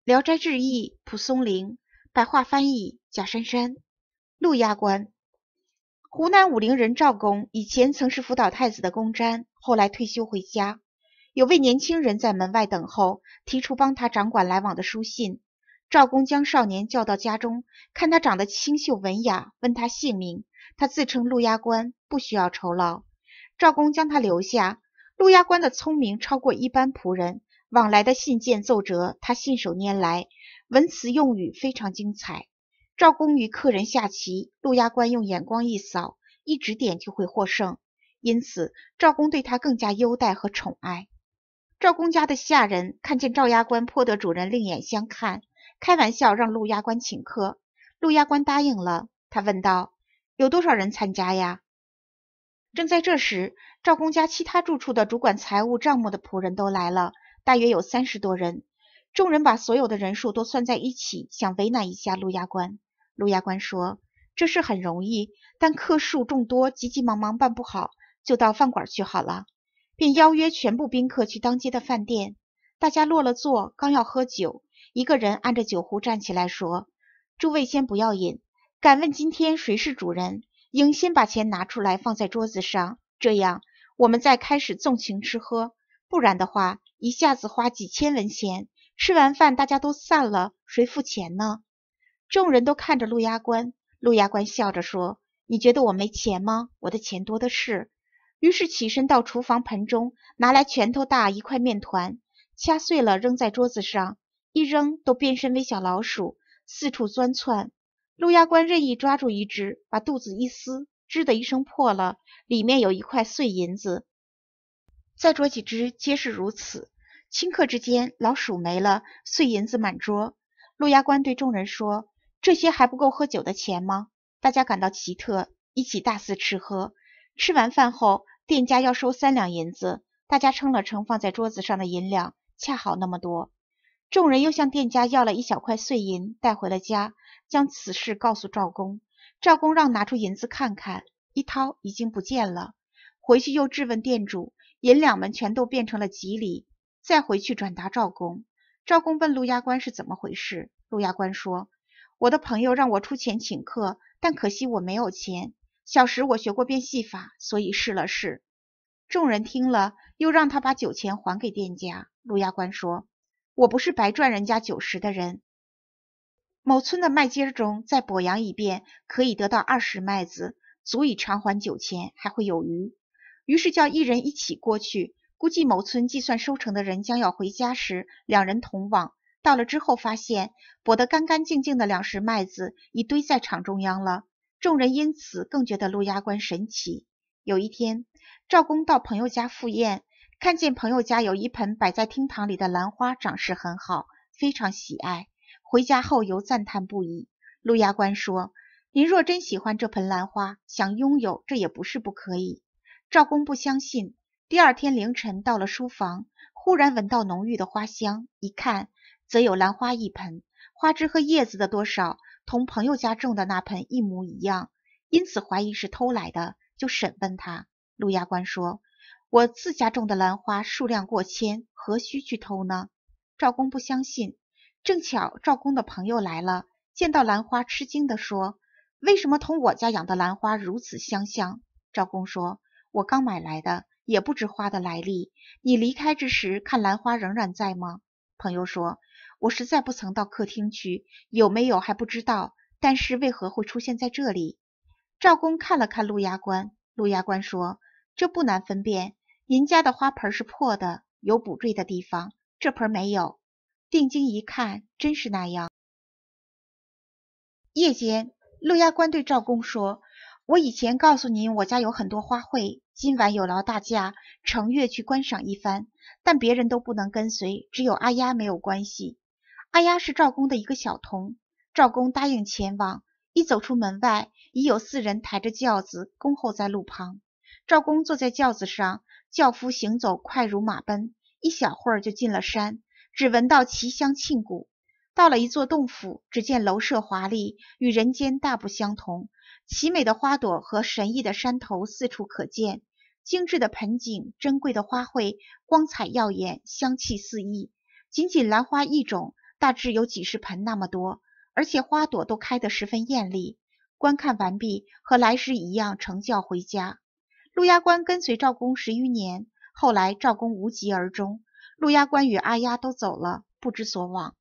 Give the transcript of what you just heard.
《聊斋志异》蒲松龄白话翻译贾珊珊。陆压官，湖南武陵人。赵公以前曾是辅导太子的公瞻，后来退休回家。有位年轻人在门外等候，提出帮他掌管来往的书信。赵公将少年叫到家中，看他长得清秀文雅，问他姓名。他自称陆压官，不需要酬劳。赵公将他留下。陆压官的聪明超过一般仆人。往来的信件奏折，他信手拈来，文辞用语非常精彩。赵公与客人下棋，陆压官用眼光一扫，一指点就会获胜，因此赵公对他更加优待和宠爱。赵公家的下人看见赵押官颇得主人另眼相看，开玩笑让陆押官请客，陆押官答应了。他问道：“有多少人参加呀？”正在这时，赵公家其他住处的主管财务账目的仆人都来了。大约有三十多人，众人把所有的人数都算在一起，想为难一下陆亚官。陆亚官说：“这事很容易，但客数众多，急急忙忙办不好，就到饭馆去好了。”便邀约全部宾客去当街的饭店。大家落了座，刚要喝酒，一个人按着酒壶站起来说：“诸位先不要饮，敢问今天谁是主人？应先把钱拿出来放在桌子上，这样我们再开始纵情吃喝。”不然的话，一下子花几千文钱，吃完饭大家都散了，谁付钱呢？众人都看着陆押官，陆押官笑着说：“你觉得我没钱吗？我的钱多的是。”于是起身到厨房盆中拿来拳头大一块面团，掐碎了扔在桌子上，一扔都变身为小老鼠，四处钻窜。陆押官任意抓住一只，把肚子一撕，吱的一声破了，里面有一块碎银子。再捉几只，皆是如此。顷刻之间，老鼠没了，碎银子满桌。陆牙官对众人说：“这些还不够喝酒的钱吗？”大家感到奇特，一起大肆吃喝。吃完饭后，店家要收三两银子，大家称了称放在桌子上的银两，恰好那么多。众人又向店家要了一小块碎银，带回了家，将此事告诉赵公。赵公让拿出银子看看，一掏已经不见了。回去又质问店主。银两们全都变成了吉利，再回去转达赵公。赵公问陆押官是怎么回事，陆押官说：“我的朋友让我出钱请客，但可惜我没有钱。小时我学过变戏法，所以试了试。”众人听了，又让他把酒钱还给店家。陆押官说：“我不是白赚人家酒食的人。某村的麦秸中再播扬一遍，可以得到二十麦子，足以偿还酒钱，还会有余。”于是叫一人一起过去，估计某村计算收成的人将要回家时，两人同往。到了之后，发现剥得干干净净的粮食麦子已堆在场中央了。众人因此更觉得陆压官神奇。有一天，赵公到朋友家赴宴，看见朋友家有一盆摆在厅堂里的兰花，长势很好，非常喜爱。回家后犹赞叹不已。陆压官说：“您若真喜欢这盆兰花，想拥有，这也不是不可以。”赵公不相信。第二天凌晨到了书房，忽然闻到浓郁的花香，一看，则有兰花一盆，花枝和叶子的多少同朋友家种的那盆一模一样，因此怀疑是偷来的，就审问他。陆押官说：“我自家种的兰花数量过千，何须去偷呢？”赵公不相信。正巧赵公的朋友来了，见到兰花，吃惊地说：“为什么同我家养的兰花如此相像？”赵公说。我刚买来的，也不知花的来历。你离开之时，看兰花仍然在吗？朋友说，我实在不曾到客厅去，有没有还不知道。但是为何会出现在这里？赵公看了看陆牙官，陆牙官说：“这不难分辨，您家的花盆是破的，有补缀的地方，这盆没有。”定睛一看，真是那样。夜间，陆牙官对赵公说。我以前告诉您，我家有很多花卉，今晚有劳大家乘月去观赏一番，但别人都不能跟随，只有阿丫没有关系。阿丫是赵公的一个小童，赵公答应前往。一走出门外，已有四人抬着轿子恭候在路旁。赵公坐在轿子上，轿夫行走快如马奔，一小会儿就进了山，只闻到奇香沁骨。到了一座洞府，只见楼舍华丽，与人间大不相同。奇美的花朵和神异的山头四处可见，精致的盆景、珍贵的花卉，光彩耀眼，香气四溢。仅仅兰花一种，大致有几十盆那么多，而且花朵都开得十分艳丽。观看完毕，和来时一样，乘轿回家。陆压官跟随赵公十余年，后来赵公无疾而终，陆压官与阿丫都走了，不知所往。